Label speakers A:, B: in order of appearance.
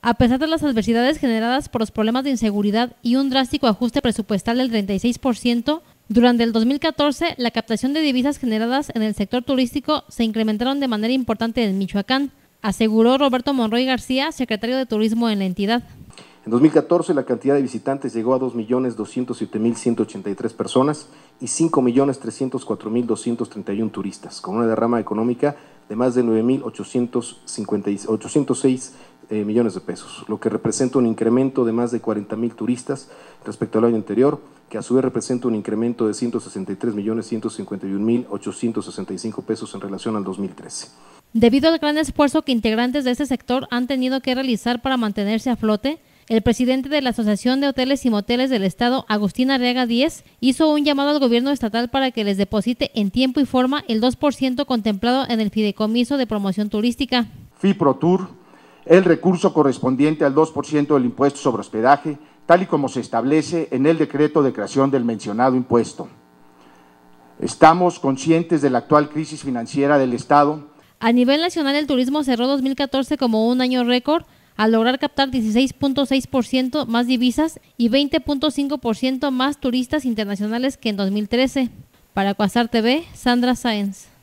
A: A pesar de las adversidades generadas por los problemas de inseguridad y un drástico ajuste presupuestal del 36%, durante el 2014 la captación de divisas generadas en el sector turístico se incrementaron de manera importante en Michoacán, aseguró Roberto Monroy García, secretario de Turismo en la entidad.
B: En 2014 la cantidad de visitantes llegó a 2.207.183 personas y 5.304.231 turistas, con una derrama económica de más de 9.806 eh, millones de pesos, lo que representa un incremento de más de 40 mil turistas respecto al año anterior, que a su vez representa un incremento de 163 millones 151 mil 865 pesos en relación al 2013.
A: Debido al gran esfuerzo que integrantes de este sector han tenido que realizar para mantenerse a flote, el presidente de la Asociación de Hoteles y Moteles del Estado, Agustín Arriaga Díez, hizo un llamado al gobierno estatal para que les deposite en tiempo y forma el 2% contemplado en el Fideicomiso de Promoción Turística.
C: FIPROTUR el recurso correspondiente al 2% del impuesto sobre hospedaje, tal y como se establece en el decreto de creación del mencionado impuesto. Estamos conscientes de la actual crisis financiera del Estado.
A: A nivel nacional, el turismo cerró 2014 como un año récord al lograr captar 16.6% más divisas y 20.5% más turistas internacionales que en 2013. Para Cuasar TV, Sandra Sáenz.